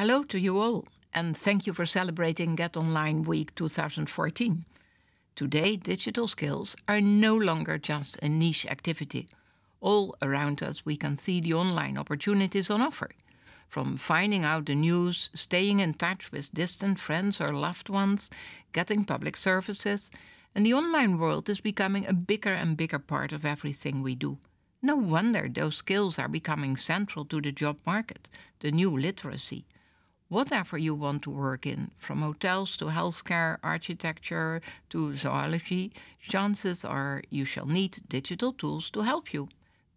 Hello to you all, and thank you for celebrating Get Online Week 2014. Today, digital skills are no longer just a niche activity. All around us, we can see the online opportunities on offer. From finding out the news, staying in touch with distant friends or loved ones, getting public services, and the online world is becoming a bigger and bigger part of everything we do. No wonder those skills are becoming central to the job market, the new literacy whatever you want to work in, from hotels to healthcare, architecture to zoology, chances are you shall need digital tools to help you.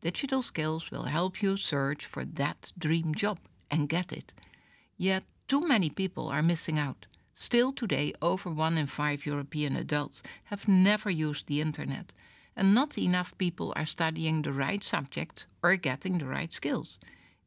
Digital skills will help you search for that dream job and get it. Yet, too many people are missing out. Still today, over one in five European adults have never used the internet, and not enough people are studying the right subjects or getting the right skills.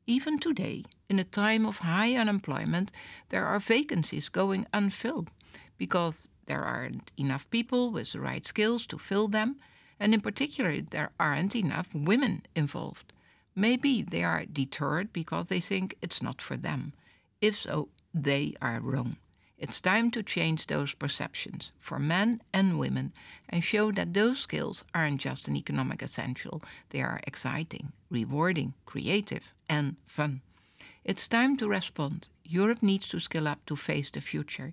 Even today, in a time of high unemployment, there are vacancies going unfilled because there aren't enough people with the right skills to fill them, and in particular, there aren't enough women involved. Maybe they are deterred because they think it's not for them. If so, they are wrong. It's time to change those perceptions for men and women and show that those skills aren't just an economic essential, they are exciting, rewarding, creative, and fun. It's time to respond. Europe needs to skill up to face the future.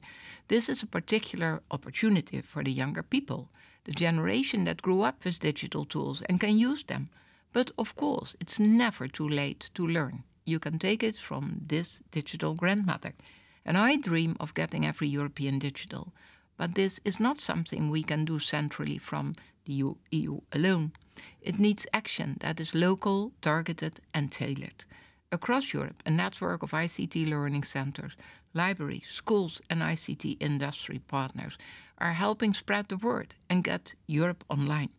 This is a particular opportunity for the younger people, the generation that grew up with digital tools and can use them. But of course, it's never too late to learn. You can take it from this digital grandmother. And I dream of getting every European digital, but this is not something we can do centrally from the EU, EU alone. It needs action that is local, targeted, and tailored. Across Europe, a network of ICT learning centers, libraries, schools, and ICT industry partners are helping spread the word and get Europe online.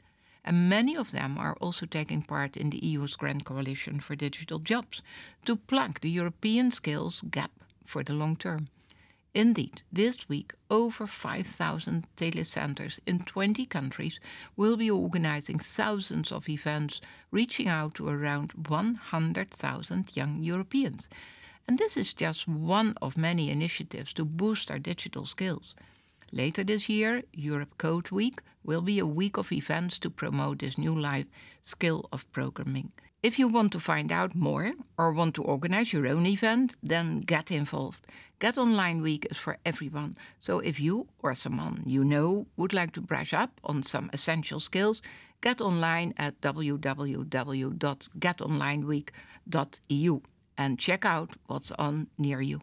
And many of them are also taking part in the EU's Grand Coalition for Digital Jobs to plug the European skills gap for the long term. Indeed, this week over 5,000 telecenters in 20 countries will be organizing thousands of events reaching out to around 100,000 young Europeans. And this is just one of many initiatives to boost our digital skills. Later this year, Europe Code Week will be a week of events to promote this new life skill of programming. If you want to find out more or want to organize your own event, then get involved. Get Online Week is for everyone. So if you or someone you know would like to brush up on some essential skills, get online at www.getonlineweek.eu and check out what's on near you.